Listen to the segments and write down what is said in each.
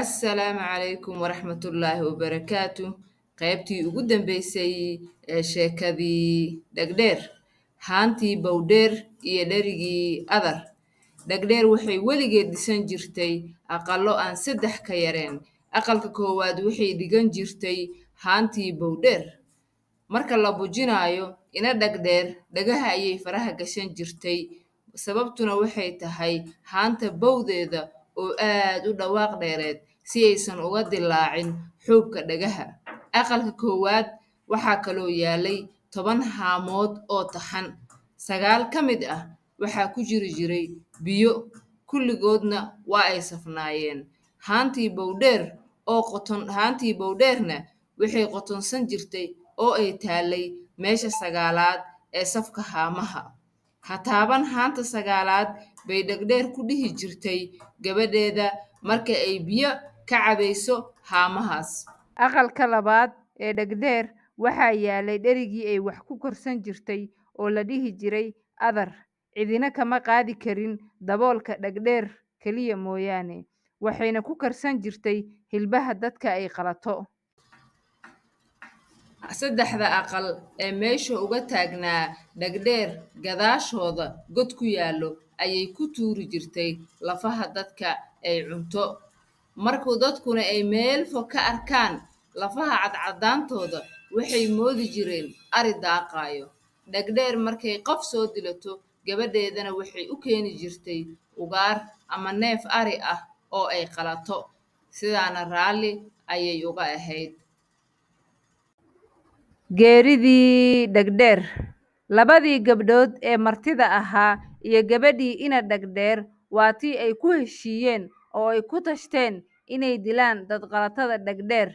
assalaamu calaykum waraxmatullaahi wabarakaatu qaybtii ugu dambeysay ee sheekadii dhegdheer haantii bowdheer iyo dherigii adar dhegdheer waxay weligeed dhisan jirtay aqallo aan saddex ka yareen aqalka koowaad waxay dhigan jirtay haantii bowdheer marka la bujinaayo ina dhegdheer dhagaha ayay faraha gashan jirtay sababtuna waxay tahay haanta bawdeeda oo aad u dhawaaq dheereed si aysan uga dilaacin xuubka dhagaha. Aqalka koowaad waxaa kaloo yaalay toban haamood oo taxan, sagaal ka mid ah waxaa ku jiri jiray biyo, kulligoodna waa ay safnaayeen. Haantii bowdheer oo qoton haantii bowdheerna waxay qotonsan jirtay oo ay taallay meesha sagaalaad ee safka haamaha. Ha taaban haanta sagaalaad bay dhegdheer ku dhihi jirtay gabadheeda marka ay biyo ka cabayso haamahaas aqalka labaad ee dhegdheer waxaa yaalay dherigii ay wax ku korsan jirtay oo la dhihi jiray adar cidina kama qaadi karin daboolka dhegdheer keliya mooyaane waxayna ku karsan jirtay hilbaha dadka ay qalato saddexda aqal ee meesha uga taagnaa dhegdheer gadaashooda god ku yaallo ayay ku tuuri jirtay lafaha dadka ay cunto markuu dadkuna ay meel fog ka arkaan lafaha cadcadaantooda waxay moodi jireen ari daaqaayo dhegdheer markay qof soo dilato gabadheedana waxay u keeni jirtay ugaar ama neef ari ah oo ay qalato sidaana raalli ayay uga ahayd geeridii dhegdheer Labadii gabdhood ee martida ahaa iyo gabadhii ina dhagdheer waa tii ay ku heshiiyeen oo ay ku tashteen inay dilaan dadqalatada dhagdheer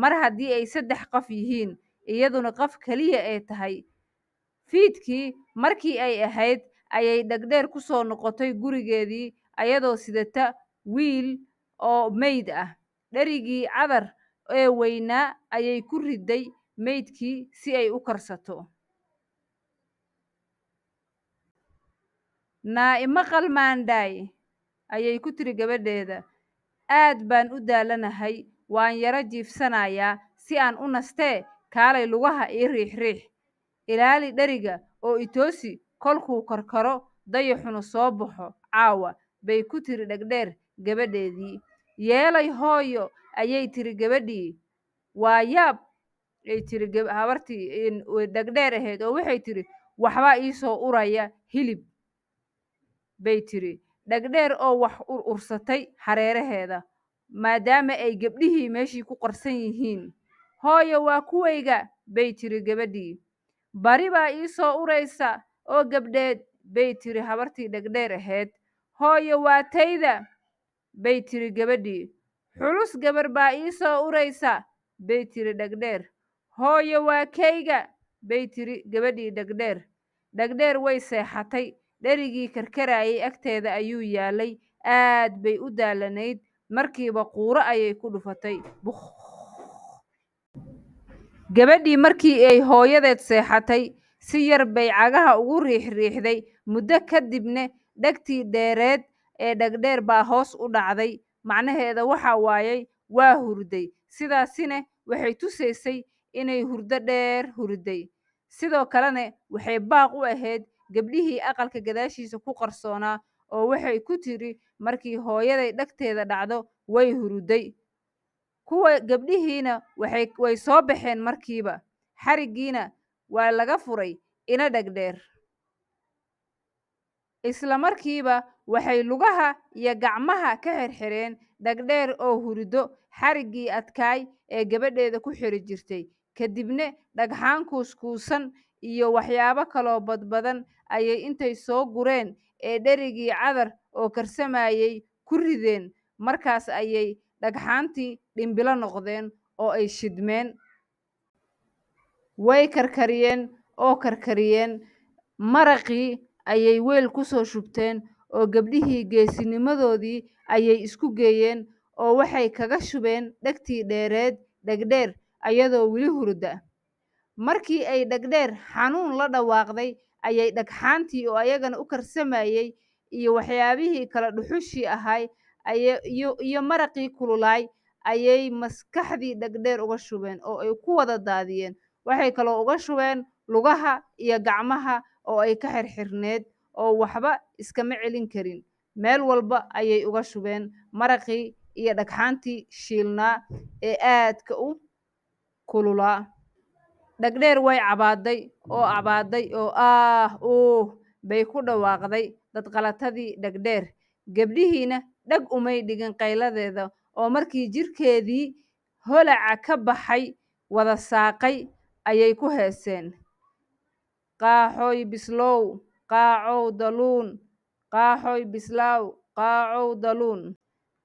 mar haddii ay saddex qof yihiin iyaduna qof keliya ee tahay fiidkii markii ay ahayd ayay dhagdheer ku soo noqotay gurigeedii ayadoo sidata wiil oo meyd ah dherigii cadar ee weynaa ayay ku riday meydkii si ay u karsato naa ima qalmaandhaay ayay ku tiri gabadheeda aad baan u daalanahay waan yaro jiifsanayaa si aan u nastee kaalay lugaha ii riix ilaali dheriga oo itoosi kolkuu karkaro dayaxuna soo baxo caawa bay ku tiri dhegdheer gabadheedii yeelay hooyo ayay tiri gabadhii waa yaab ay tiri habartii dhegdheer ahayd oo waxay tidhi waxbaa ii soo uraya hilib bay tiri dhegdheer oo wax ur ursatay hareeraheeda maadaama ay gebdhihii meeshii ku qarsan yihiin hooyo waa kuwayga bay tiri gabadhii bari baa ii soo uraysa oo gabdheed bay tiri habartii dhegdheer ahayd hooyo waa tayda bay tiri gabadhii xulus gabar baa ii soo uraysa bay tiri dhegdheer hooyo waa kayga bay tiri gabadhii dhegdheer dhegdheer way seexatay dherigii karkarayay agteeda ayuu yaalay aad bay u daalanayd markiiba quuro ayay ku dhufatay gabadhii markii ay hooyadeed seexatay si yar bay cagaha ugu riixriixday muddo kadibna dhegtii dheereed ee dhegdheer baa hoos u dhacday macnaheeda waxa waayey waa hurday sidaasina waxay tusaysay inay hurdo dheer hurday sidoo kalena waxay baaq u ahayd gabdhihii aqalka gadaashiisa ku qarsoonaa oo waxay ku tidhi markii hooyaday dhagteeda dhacdo way huruday kuwa gabdhihiina way soo baxeen markiiba xariggiina waa laga furay ina dhegdheer isla markiiba waxay lugaha iyo gacmaha ka xirxireen dhagdheer oo hurido xariggii adkaay ee gabadheeda ku xiri jirtay kadibne dhagxaan kuuskuusan iyo waxyaabo kaloo badbadan ayay intay soo gureen ee dherigii cadar oo karsamayey ku rideen markaas ayay dhagxaantii dhimbilo noqdeen oo ay shidmeen way karkariyeen oo karkariyeen maraqii ayay weel ku soo shubteen oo gebdhihii geesinimadoodii ayay isku geeyeen oo waxay kaga shubeen dhegtii dheereed dhegdheer ayadoo weli hurda markii ay dhegdheer xanuun la dhawaaqday ayay dhagxaantii oo ayagana u karsamayey iyo waxyaabihii kala dhuxushii ahay iyo maraqii kululaay ayay maskaxdii dhegdheer uga shubeen oo ay ku wada daadiyeen waxay kaloo uga shubeen lugaha iyo gacmaha oo ay ka xirxirneed oo waxba iskama celin karin meel walba ayay uga shubeen maraqii iyo dhagxaantii shiilnaa ee aadka u kululaa dhegdheer way cabaadday oo cabaaday oo aah uuh bay ku dhawaaqday dadqalatadii dhegdheer gebdhihiina dheg umay dhigin qayladeeda oo markii jirkeedii holaca ka baxay wada saaqay ayay ku heeseen qaaxoy bislow qaacow daluun qaaxoy bislaw qaacow daluun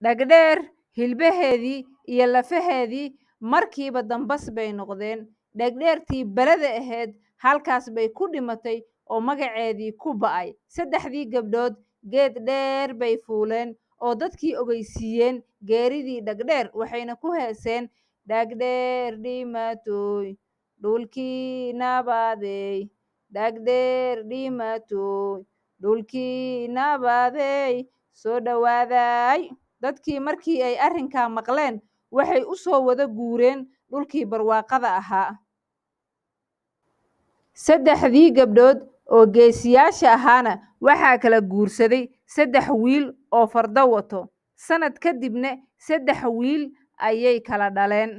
dhegdheer hilbaheedii iyo lafaheedii markiiba dambas bay noqdeen dheegdheertii belada ahayd halkaas bay ku dhimatay oo magaceedii ku ba'ay saddexdii gabdhood geed dheer bay fuuleen oo dadkii ogeysiiyeen geeridii dhegdheer waxayna ku heeseen dhagdheer dhimatooy dhulkii nabaadey dhagdheer dhimatooy dhulkii nabaadey soo dhowaaday dadkii markii ay arrinkaa maqleen waxay u soo wada guureen dhulkii barwaaqada ahaa saddexdii gabdhood oo geesiyaasha ahaana waxaa kala guursaday saddex wiil oo fardo wato sannad dibna saddex wiil ayay kala dhaleen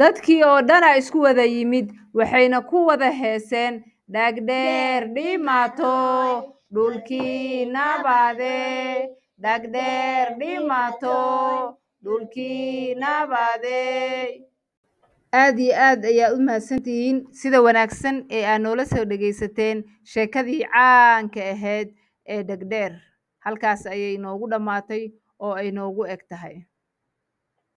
dadkii oo dhanaa isku wada yimid waxayna ku wada heeseen dhagdheer dhimaato dhulkii nabaade dhagdheer dhimaato dhulkii nabaade aada iyo aad ayaa u mahadsantihiin sida wanaagsan ee aad noola soo dhegaysateen sheekadii caanka ahayd ee dhegdheer halkaas ayay inoogu dhammaatay oo ay noogu eg tahay